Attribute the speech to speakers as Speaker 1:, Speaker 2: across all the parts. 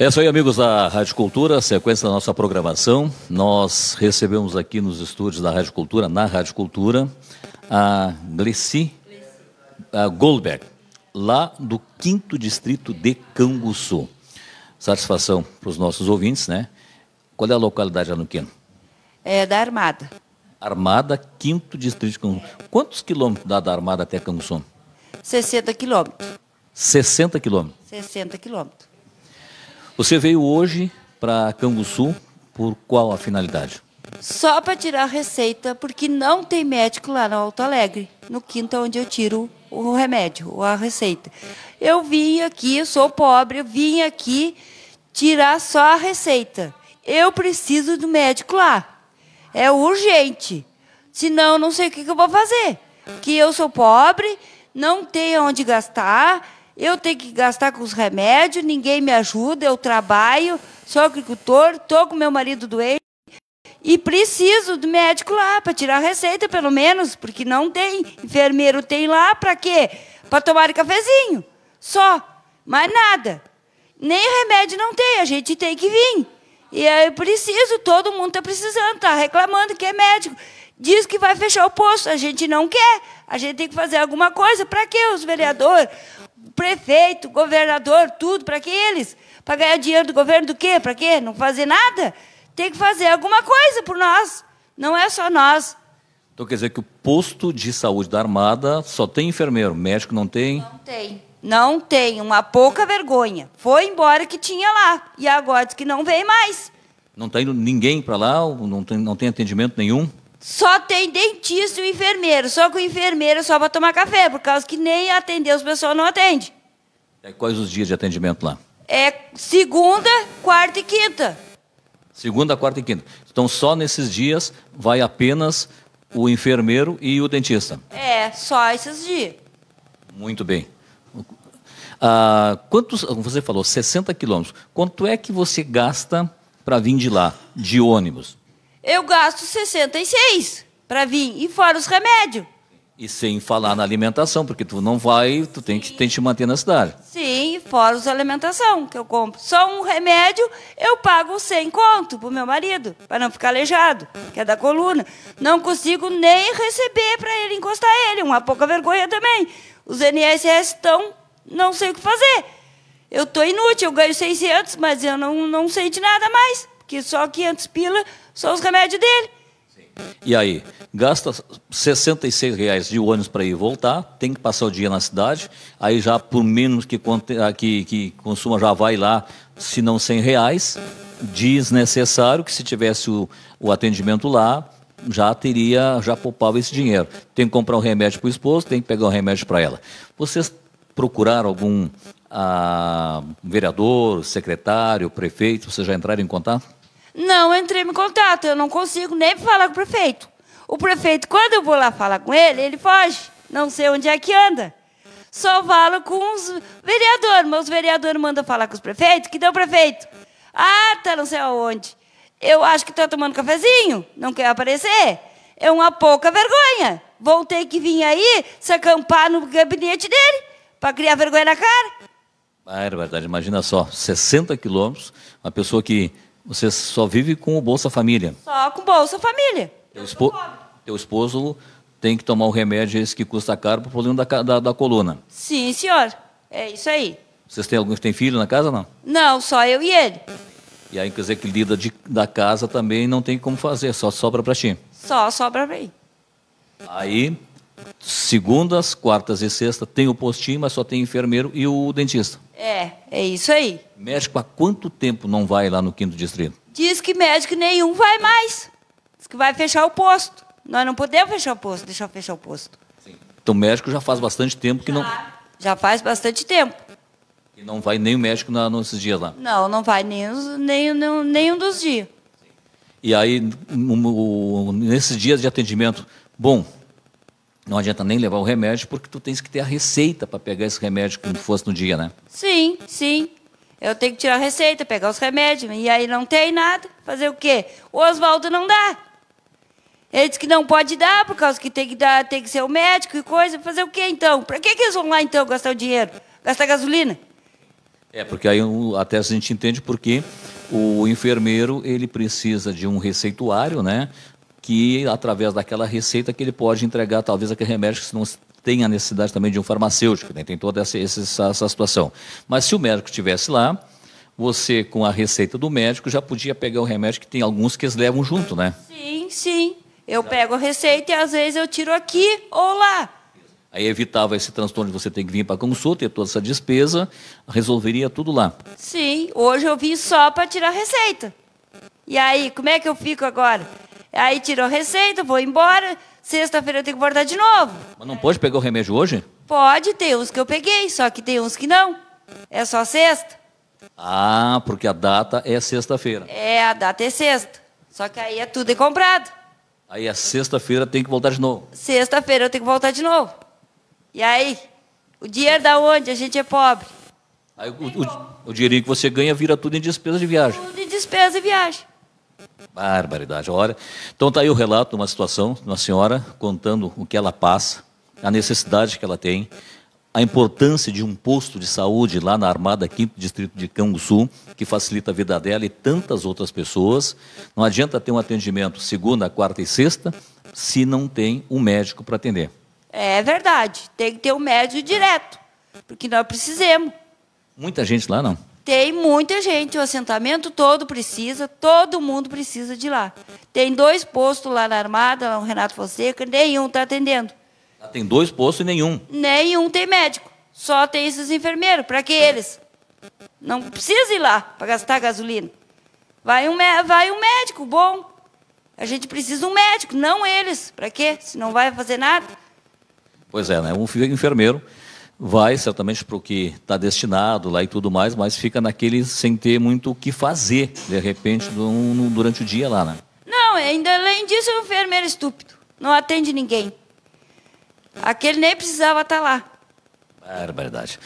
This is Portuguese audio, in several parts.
Speaker 1: É isso aí, amigos da Rádio Cultura, sequência da nossa programação. Nós recebemos aqui nos estúdios da Rádio Cultura, na Rádio Cultura, a Glessi a Goldberg, lá do 5 Distrito de Canguçu. Satisfação para os nossos ouvintes, né? Qual é a localidade, Anuquino?
Speaker 2: É da Armada.
Speaker 1: Armada, 5 Distrito de Canguçu. Quantos quilômetros dá da Armada até Canguçu?
Speaker 2: 60 quilômetros.
Speaker 1: 60 quilômetros?
Speaker 2: 60 quilômetros.
Speaker 1: Você veio hoje para Canguçu por qual a finalidade?
Speaker 2: Só para tirar receita, porque não tem médico lá no Alto Alegre, no quinto é onde eu tiro o remédio, a receita. Eu vim aqui, eu sou pobre, eu vim aqui tirar só a receita. Eu preciso do médico lá. É urgente. Senão, não sei o que, que eu vou fazer. Que eu sou pobre, não tenho onde gastar, eu tenho que gastar com os remédios, ninguém me ajuda, eu trabalho, sou agricultor, estou com meu marido doente e preciso do médico lá para tirar a receita, pelo menos, porque não tem. Enfermeiro tem lá para quê? Para tomar um cafezinho, só, mais nada. Nem remédio não tem, a gente tem que vir. E eu preciso, todo mundo está precisando, está reclamando que é médico diz que vai fechar o posto. A gente não quer. A gente tem que fazer alguma coisa. Para que os vereadores, prefeito, governador, tudo? Para que eles? Para ganhar dinheiro do governo do quê? Para quê? Não fazer nada? Tem que fazer alguma coisa por nós. Não é só nós.
Speaker 1: Então quer dizer que o posto de saúde da Armada só tem enfermeiro, médico não tem? Não
Speaker 2: tem. Não tem, uma pouca vergonha. Foi embora que tinha lá e agora diz que não vem mais.
Speaker 1: Não está indo ninguém para lá? Não tem, não tem atendimento nenhum?
Speaker 2: Só tem dentista e enfermeiro. Só que o enfermeiro é só para tomar café, por causa que nem atender os pessoal não atende.
Speaker 1: E é, quais os dias de atendimento lá?
Speaker 2: É segunda, quarta e quinta.
Speaker 1: Segunda, quarta e quinta. Então só nesses dias vai apenas o enfermeiro e o dentista.
Speaker 2: É, só esses dias.
Speaker 1: Muito bem. Ah, quantos, você falou 60 quilômetros. Quanto é que você gasta para vir de lá, de ônibus?
Speaker 2: eu gasto 66 para vir, e fora os remédios.
Speaker 1: E sem falar na alimentação, porque tu não vai, tu tem que, tem que te manter na cidade.
Speaker 2: Sim, fora os alimentação que eu compro. Só um remédio eu pago sem conto pro meu marido, para não ficar aleijado, que é da coluna. Não consigo nem receber para ele encostar ele, uma pouca vergonha também. Os NSS estão, não sei o que fazer. Eu tô inútil, eu ganho 600, mas eu não, não sei de nada mais que só 500 pila são os remédios dele.
Speaker 1: E aí, gasta 66 reais de ônibus para ir e voltar, tem que passar o dia na cidade, aí já por menos que, ah, que, que consuma já vai lá, se não 100 reais, desnecessário que se tivesse o, o atendimento lá, já teria, já poupava esse dinheiro. Tem que comprar um remédio para o esposo, tem que pegar um remédio para ela. Vocês procuraram algum ah, vereador, secretário, prefeito, vocês já entraram em contato?
Speaker 2: Não entrei em contato, eu não consigo nem falar com o prefeito. O prefeito, quando eu vou lá falar com ele, ele foge. Não sei onde é que anda. Só falo com os vereadores, mas os vereadores mandam falar com os prefeitos, que deu o prefeito. Ah, tá não sei aonde. Eu acho que tá tomando cafezinho, não quer aparecer. É uma pouca vergonha. Vou ter que vir aí se acampar no gabinete dele para criar vergonha na cara.
Speaker 1: Ah, verdade. Imagina só, 60 quilômetros, uma pessoa que você só vive com o Bolsa Família?
Speaker 2: Só com Bolsa Família.
Speaker 1: Teu, espo... Teu esposo tem que tomar o remédio esse que custa caro para o problema da, da, da, coluna.
Speaker 2: Sim, senhor. É isso aí.
Speaker 1: Vocês têm algum tem filho na casa não?
Speaker 2: Não, só eu e ele.
Speaker 1: E aí, quer dizer que lida de, da casa também não tem como fazer, só sobra para ti.
Speaker 2: Só sobra para mim.
Speaker 1: Aí, segundas, quartas e sexta tem o postinho, mas só tem enfermeiro e o dentista.
Speaker 2: É. É isso aí.
Speaker 1: Médico há quanto tempo não vai lá no quinto distrito?
Speaker 2: Diz que médico nenhum vai mais. Diz que vai fechar o posto. Nós não podemos fechar o posto, deixar fechar o posto.
Speaker 1: Sim. Então médico já faz bastante tempo que já, não. Já faz bastante tempo. E não vai nem o médico na, nesses dias lá?
Speaker 2: Não, não vai nem, nem, nem, nenhum dos dias.
Speaker 1: E aí, nesses dias de atendimento, bom, não adianta nem levar o remédio, porque tu tens que ter a receita para pegar esse remédio como fosse no dia, né?
Speaker 2: Sim, sim. Eu tenho que tirar a receita, pegar os remédios. E aí não tem nada. Fazer o quê? O Oswaldo não dá. Ele diz que não pode dar, por causa que tem que dar, tem que ser o médico e coisa. Fazer o quê então? Para que, que eles vão lá então gastar o dinheiro? Gastar gasolina?
Speaker 1: É, porque aí até a gente entende porque o enfermeiro ele precisa de um receituário, né? que através daquela receita que ele pode entregar talvez aquele remédio que não tem a necessidade também de um farmacêutico, né? tem toda essa, essa, essa situação. Mas se o médico estivesse lá, você com a receita do médico já podia pegar o remédio que tem alguns que eles levam junto, né?
Speaker 2: Sim, sim. Eu pego a receita e às vezes eu tiro aqui ou lá.
Speaker 1: Aí evitava esse transtorno de você ter que vir para a consulta, ter toda essa despesa, resolveria tudo lá.
Speaker 2: Sim, hoje eu vim só para tirar a receita. E aí, como é que eu fico agora? Aí tirou a receita, vou embora. Sexta-feira eu tenho que voltar de novo.
Speaker 1: Mas não pode pegar o remédio hoje?
Speaker 2: Pode, tem uns que eu peguei, só que tem uns que não. É só sexta.
Speaker 1: Ah, porque a data é sexta-feira.
Speaker 2: É, a data é sexta. Só que aí é tudo é comprado.
Speaker 1: Aí a é sexta-feira tem que voltar de novo.
Speaker 2: Sexta-feira eu tenho que voltar de novo. E aí? O dinheiro da onde? A gente é pobre.
Speaker 1: Aí o, o, o dinheirinho que você ganha vira tudo em despesa de viagem.
Speaker 2: Tudo em despesa de viagem.
Speaker 1: Barbaridade, olha. Então está aí o relato de uma situação, de uma senhora contando o que ela passa, a necessidade que ela tem, a importância de um posto de saúde lá na Armada 5 Distrito de Canguçu, que facilita a vida dela e tantas outras pessoas. Não adianta ter um atendimento segunda, quarta e sexta se não tem um médico para atender.
Speaker 2: É verdade, tem que ter um médico direto, porque nós precisamos.
Speaker 1: Muita gente lá não?
Speaker 2: tem muita gente, o assentamento todo precisa, todo mundo precisa de lá. Tem dois postos lá na Armada, o Renato Fonseca, nenhum está atendendo.
Speaker 1: tem dois postos e nenhum?
Speaker 2: Nenhum tem médico. Só tem esses enfermeiros. Para que eles? Não precisa ir lá para gastar gasolina. Vai um, vai um médico bom. A gente precisa de um médico, não eles. Para quê? Se não vai fazer nada.
Speaker 1: Pois é, né? Um enfermeiro vai certamente para o que está destinado lá e tudo mais, mas fica naquele sem ter muito o que fazer, de repente, durante o dia lá, né?
Speaker 2: Não, é, ainda além disso, um enfermeiro é estúpido. Não atende ninguém. Aquele nem precisava estar tá lá.
Speaker 1: Barbaridade.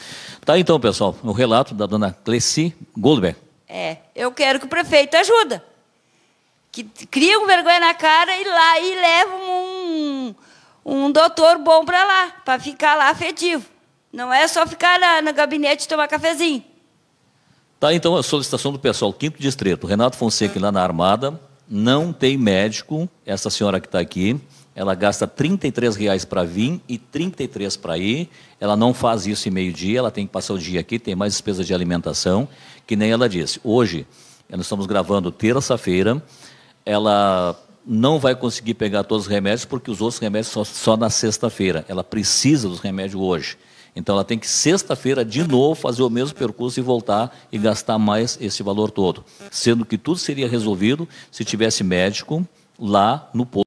Speaker 1: Tá então, pessoal, o relato da dona Cleci Goldberg.
Speaker 2: É, eu quero que o prefeito ajuda. Que cria um vergonha na cara e lá e leva um, um doutor bom para lá, para ficar lá afetivo. Não é só ficar na, no gabinete e tomar cafezinho.
Speaker 1: Tá, então a solicitação do pessoal, quinto distrito. Renato Fonseca, lá na Armada, não tem médico. Essa senhora que está aqui, ela gasta R$ 33,00 para vir e R$ para ir. Ela não faz isso em meio-dia, ela tem que passar o dia aqui, tem mais despesa de alimentação, que nem ela disse. Hoje, nós estamos gravando terça-feira, ela não vai conseguir pegar todos os remédios, porque os outros remédios só, só na sexta-feira. Ela precisa dos remédios hoje. Então ela tem que sexta-feira de novo fazer o mesmo percurso e voltar e gastar mais esse valor todo, sendo que tudo seria resolvido se tivesse médico lá no posto